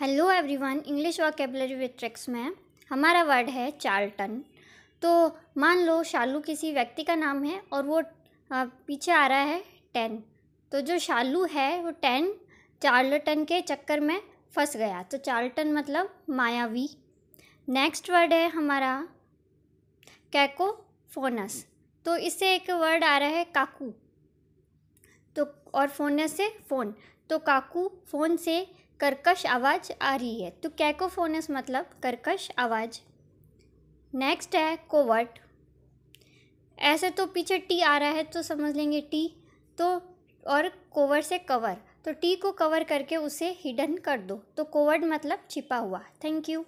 hello everyone English vocabulary with tricks में हमारा word है चार्ल्टन तो मान लो शालू किसी व्यक्ति का नाम है और वो पीछे आ रहा है टेन तो जो शालू है वो टेन चार्लटन के चक्कर में फंस गया तो चार्ल्टन मतलब मायावी नेक्स्ट वर्ड है हमारा कैकोफोनस तो इससे एक वर्ड आ रहा है काकू तो और फोनस से फ़ोन तो काकू फ़ोन से कर्कश आवाज़ आ रही है तो कैकोफोनस मतलब कर्कश आवाज़ नेक्स्ट है कोवर्ट ऐसे तो पीछे टी आ रहा है तो समझ लेंगे टी तो और कोवर से कवर तो टी को कवर करके उसे हिडन कर दो तो कोवर्ड मतलब छिपा हुआ थैंक यू